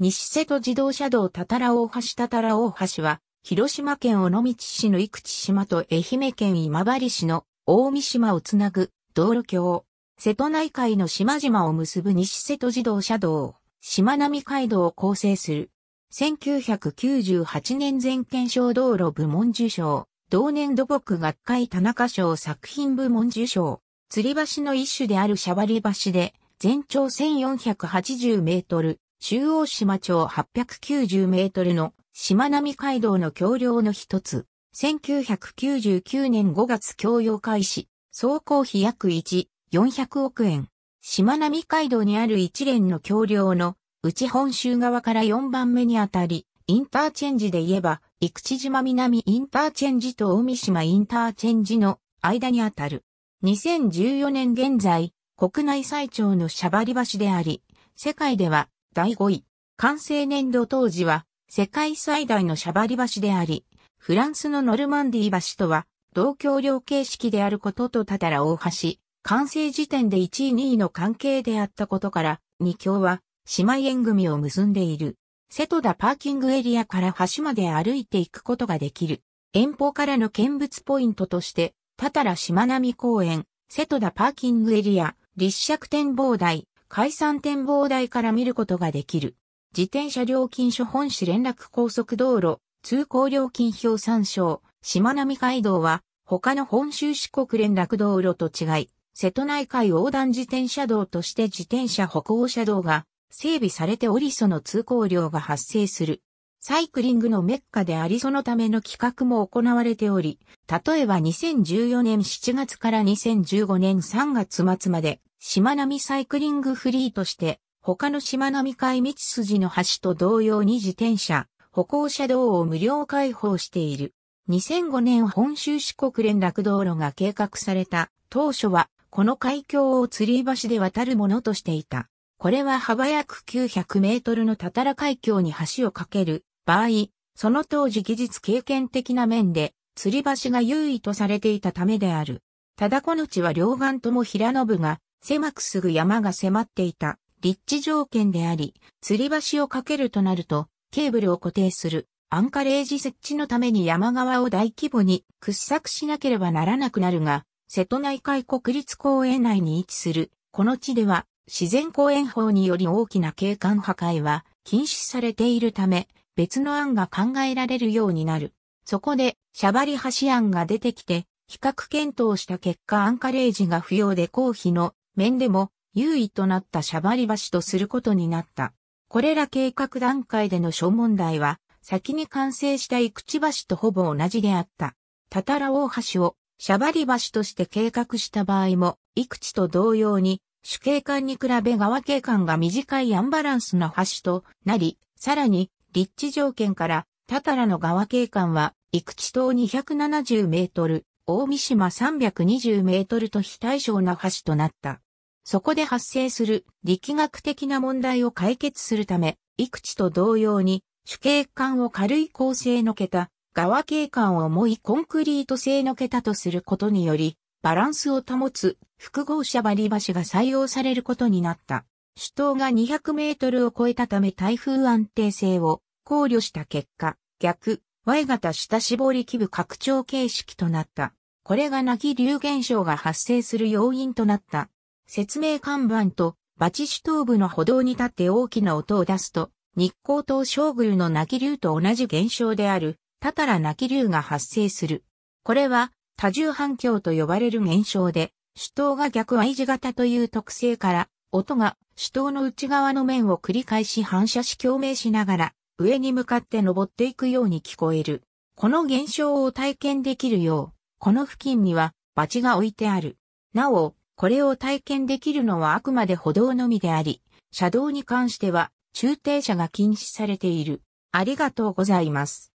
西瀬戸自動車道多た良大橋多た良大橋は、広島県尾道市の生口島と愛媛県今治市の大三島をつなぐ道路橋。瀬戸内海の島々を結ぶ西瀬戸自動車道、島並海道を構成する。1998年全県省道路部門受賞、同年土木学会田中賞作品部門受賞、吊り橋の一種であるシャバリ橋で、全長1480メートル、中央島町890メートルの島並海道の橋梁の一つ、1999年5月供用開始、総工費約1、400億円。島並海道にある一連の橋梁の、内本州側から4番目にあたり、インターチェンジで言えば、陸地島南インターチェンジと海島インターチェンジの間にあたる。2014年現在、国内最長のシャバリ橋であり、世界では第5位。完成年度当時は、世界最大のシャバリ橋であり、フランスのノルマンディー橋とは、同橋梁形式であることとたたら大橋、完成時点で1位2位の関係であったことから、2橋は、姉妹縁組を結んでいる。瀬戸田パーキングエリアから橋まで歩いていくことができる。遠方からの見物ポイントとして、たたらしまなみ公園、瀬戸田パーキングエリア、立石展望台、解散展望台から見ることができる。自転車料金所本市連絡高速道路、通行料金表参照、しまなみ海道は、他の本州四国連絡道路と違い、瀬戸内海横断自転車道として自転車歩行車道が整備されておりその通行量が発生する。サイクリングのメッカでありそのための企画も行われており、例えば2014年7月から2015年3月末までしまなみサイクリングフリーとして、他のしまなみ海道筋の橋と同様に自転車、歩行者道を無料開放している。2005年本州四国連絡道路が計画された当初は、この海峡を吊り橋で渡るものとしていた。これは幅約900メートルのたたら海峡に橋を架ける場合、その当時技術経験的な面で、吊り橋が優位とされていたためである。ただこの地は両岸とも平野部が狭くすぐ山が迫っていた立地条件であり、吊り橋を架けるとなると、ケーブルを固定するアンカレージ設置のために山側を大規模に掘削しなければならなくなるが、瀬戸内海国立公園内に位置する、この地では自然公園法により大きな景観破壊は禁止されているため、別の案が考えられるようになる。そこで、シャバリ橋案が出てきて、比較検討した結果アンカレージが不要で公費の面でも優位となったシャバリ橋とすることになった。これら計画段階での小問題は、先に完成した生口橋とほぼ同じであった。たたら大橋をシャバリ橋として計画した場合も、幾口と同様に、主景観に比べ側景観が短いアンバランスな橋となり、さらに、立地条件から、たたらの側景観は、幾口島270メートル、大三島320メートルと非対称な橋となった。そこで発生する力学的な問題を解決するため、幾地と同様に主景観を軽い構成の桁、側景観を重いコンクリート製の桁とすることにより、バランスを保つ複合車割り橋が採用されることになった。主塔が200メートルを超えたため台風安定性を考慮した結果、逆、Y 型下絞り基部拡張形式となった。これがなき流現象が発生する要因となった。説明看板とバチシュ東部の歩道に立って大きな音を出すと、日光島小宮の泣き流と同じ現象である、たたら泣き流が発生する。これは多重反響と呼ばれる現象で、主頭が逆 Y 字型という特性から、音が主頭の内側の面を繰り返し反射し共鳴しながら、上に向かって登っていくように聞こえる。この現象を体験できるよう、この付近にはバチが置いてある。なお、これを体験できるのはあくまで歩道のみであり、車道に関しては、駐停車が禁止されている。ありがとうございます。